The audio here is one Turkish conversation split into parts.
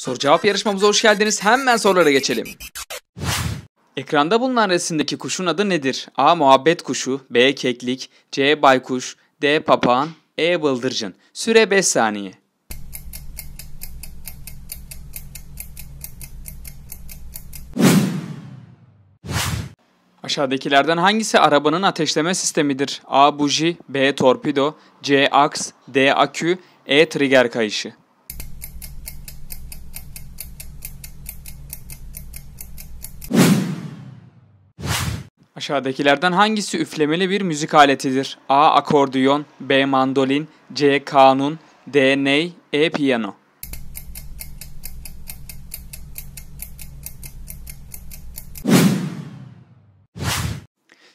Soru cevap yarışmamıza hoş geldiniz. Hemen sorulara geçelim. Ekranda bulunan resimdeki kuşun adı nedir? A. Muhabbet kuşu B. Keklik C. Baykuş D. Papağan E. Bıldırcın Süre 5 saniye. Aşağıdakilerden hangisi arabanın ateşleme sistemidir? A. Buji B. Torpido C. Aks D. Akü E. Trigger kayışı Aşağıdakilerden hangisi üflemeli bir müzik aletidir? A. Akordiyon B. Mandolin C. Kanun D. Ney E. Piyano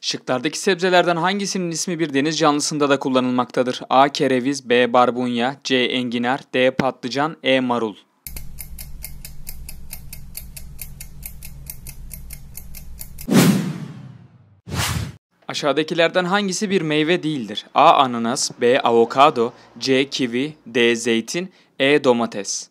Şıklardaki sebzelerden hangisinin ismi bir deniz canlısında da kullanılmaktadır? A. Kereviz B. Barbunya C. Enginar D. Patlıcan E. Marul Aşağıdakilerden hangisi bir meyve değildir? A. Ananas B. Avokado C. Kivi D. Zeytin E. Domates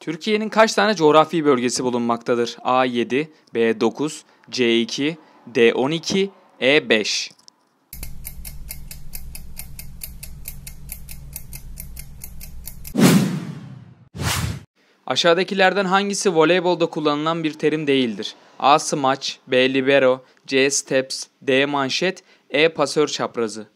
Türkiye'nin kaç tane coğrafi bölgesi bulunmaktadır? A7, B9, C2, D12, E5 Aşağıdakilerden hangisi voleybolda kullanılan bir terim değildir? A. Smaç, B. Libero, C. Steps, D. Manşet, E. Pasör çaprazı.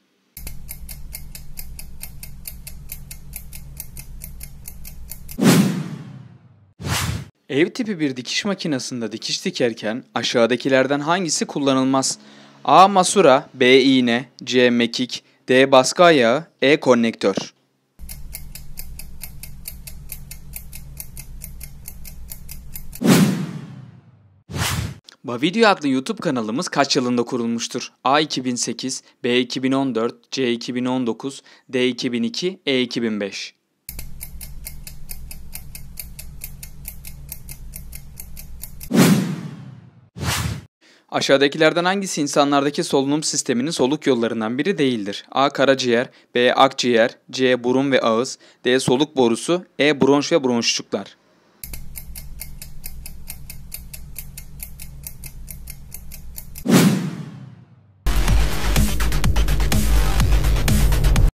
Ev tipi bir dikiş makinesinde dikiş dikerken aşağıdakilerden hangisi kullanılmaz? A. Masura, B. iğne, C. Mekik, D. Baskı ayağı, E. Konnektör. Bavideo adlı YouTube kanalımız kaç yılında kurulmuştur? A 2008, B 2014, C 2019, D 2002, E 2005. Aşağıdakilerden hangisi insanlardaki solunum sisteminin soluk yollarından biri değildir? A. Karaciğer B. Akciğer C. Burun ve ağız D. Soluk borusu E. Bronş ve bronşçuklar